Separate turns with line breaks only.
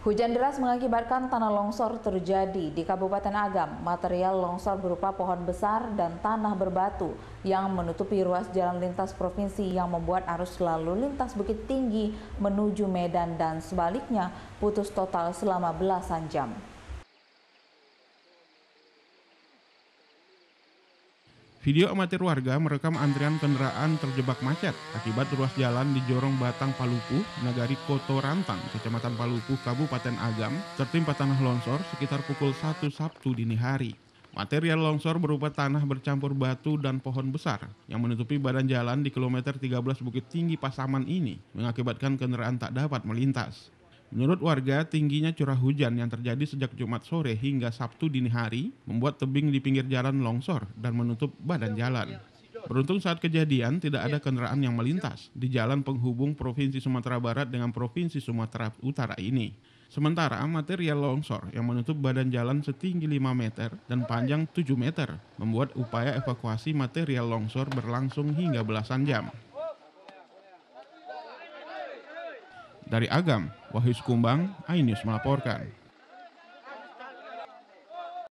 Hujan deras mengakibatkan tanah longsor terjadi di Kabupaten Agam. Material longsor berupa pohon besar dan tanah berbatu yang menutupi ruas jalan lintas provinsi yang membuat arus lalu lintas Bukit Tinggi menuju Medan dan sebaliknya putus total selama belasan jam.
Video amatir warga merekam antrian kendaraan terjebak macet akibat ruas jalan di Jorong Batang Palupu, Nagari Koto Rantang, Kecamatan Palupu, Kabupaten Agam, tertimpa tanah longsor sekitar pukul 1 Sabtu dini hari. Material longsor berupa tanah bercampur batu dan pohon besar yang menutupi badan jalan di kilometer 13 Bukit Tinggi Pasaman ini mengakibatkan kendaraan tak dapat melintas. Menurut warga, tingginya curah hujan yang terjadi sejak Jumat sore hingga Sabtu dini hari membuat tebing di pinggir jalan longsor dan menutup badan jalan. Beruntung saat kejadian tidak ada kendaraan yang melintas di jalan penghubung Provinsi Sumatera Barat dengan Provinsi Sumatera Utara ini. Sementara material longsor yang menutup badan jalan setinggi 5 meter dan panjang 7 meter membuat upaya evakuasi material longsor berlangsung hingga belasan jam. Dari Agam, Wahyu Sukumbang, Ainus melaporkan.